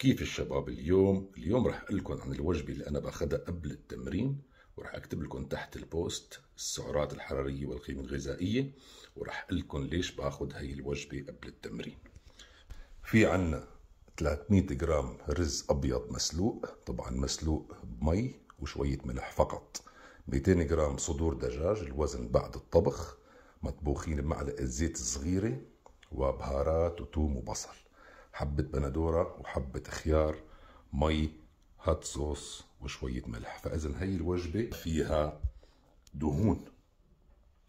كيف الشباب اليوم اليوم راح اقول لكم عن الوجبه اللي انا باخذها قبل التمرين وراح اكتب لكم تحت البوست السعرات الحراريه والقيمه الغذائيه وراح اقول لكم ليش باخذ هي الوجبه قبل التمرين في عنا 300 جرام رز ابيض مسلوق طبعا مسلوق بمي وشويه ملح فقط 200 جرام صدور دجاج الوزن بعد الطبخ مطبوخين بمعلقه زيت صغيره وبهارات وتوم وبصل حبة بندورة وحبة خيار مي هات صوص وشوية ملح فإذا هي الوجبة فيها دهون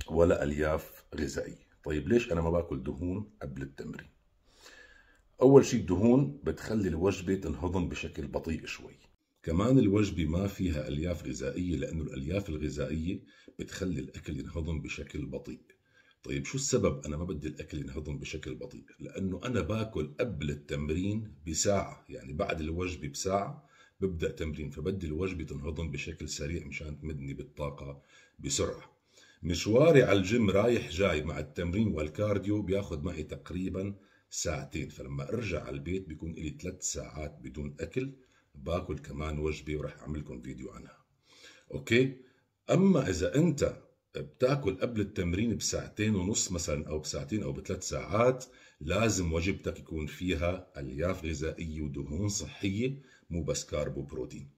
ولا ألياف غذائية طيب ليش أنا ما باكل دهون قبل التمرين أول شيء الدهون بتخلي الوجبة تنهضم بشكل بطيء شوي كمان الوجبة ما فيها ألياف غذائية لأنه الألياف الغذائية بتخلي الأكل ينهضم بشكل بطيء طيب شو السبب انا ما بدي الاكل ينهضم بشكل بطيء لانه انا باكل قبل التمرين بساعه يعني بعد الوجبه بساعه ببدا تمرين فبدي الوجبه تنهضم بشكل سريع مشان تمدني بالطاقه بسرعه مشواري على الجيم رايح جاي مع التمرين والكارديو بياخذ معي تقريبا ساعتين فلما ارجع على البيت بيكون لي ثلاث ساعات بدون اكل باكل كمان وجبه وراح اعمل لكم فيديو عنها اوكي اما اذا انت بتاكل قبل التمرين بساعتين ونص مثلا او بساعتين او بثلاث ساعات لازم وجبتك يكون فيها الياف غذائيه ودهون صحيه مو بس كارب وبروتين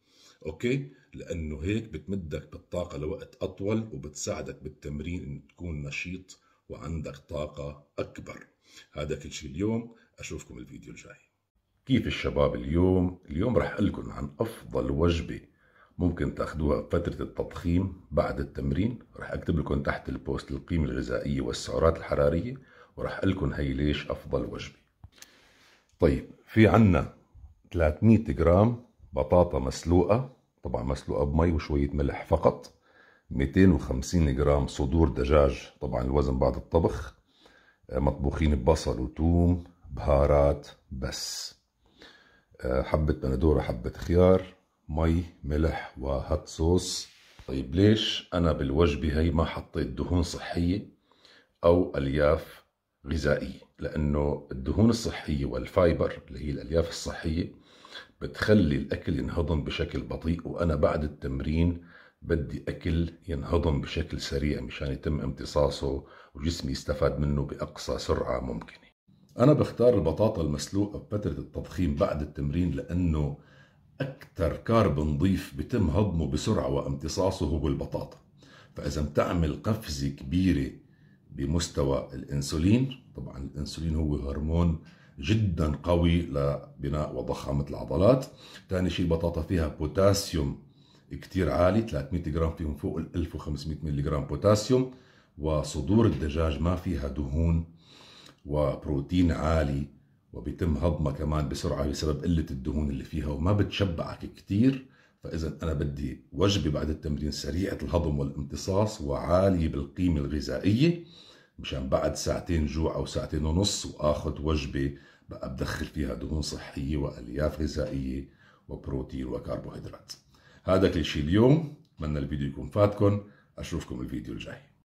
اوكي لانه هيك بتمدك بالطاقه لوقت اطول وبتساعدك بالتمرين ان تكون نشيط وعندك طاقه اكبر هذا كل شيء اليوم اشوفكم الفيديو الجاي كيف الشباب اليوم اليوم رح لكم عن افضل وجبه ممكن تاخدوها بفترة التضخيم بعد التمرين رح اكتب لكم تحت البوست القيمة الغذائية والسعرات الحرارية ورح اقول لكم هي ليش افضل وجبة طيب في عنا 300 جرام بطاطا مسلوقة طبعا مسلوقة بمي وشوية ملح فقط 250 جرام صدور دجاج طبعا الوزن بعد الطبخ آه، مطبوخين ببصل وتوم بهارات بس آه، حبة بندورة حبة خيار مي ملح وهات صوص طيب ليش أنا بالوجبة هي ما حطيت دهون صحية أو ألياف غذائية لأنه الدهون الصحية والفايبر اللي هي الألياف الصحية بتخلي الأكل ينهضم بشكل بطيء وأنا بعد التمرين بدي أكل ينهضم بشكل سريع مشان يتم امتصاصه وجسمي يستفاد منه بأقصى سرعة ممكنة أنا بختار البطاطا المسلوقة بفترة التضخيم بعد التمرين لأنه أكثر كارب نضيف بتم هضمه بسرعة وامتصاصه هو البطاطا فإذا بتعمل قفزة كبيرة بمستوى الأنسولين طبعا الأنسولين هو هرمون جدا قوي لبناء وضخامة العضلات ثاني شيء البطاطا فيها بوتاسيوم كتير عالي 300 جرام فيهم فوق ال 1500 ملي جرام بوتاسيوم وصدور الدجاج ما فيها دهون وبروتين عالي وبيتم هضمها كمان بسرعة بسبب قلة الدهون اللي فيها وما بتشبعك كثير فإذا أنا بدي وجبة بعد التمرين سريعة الهضم والامتصاص وعالية بالقيمة الغذائية مشان بعد ساعتين جوع أو ساعتين ونص وآخذ وجبة بقى بدخل فيها دهون صحية وألياف غذائية وبروتين وكربوهيدرات هذا كل شيء اليوم أتمنى الفيديو يكون فاتكم أشوفكم الفيديو الجاي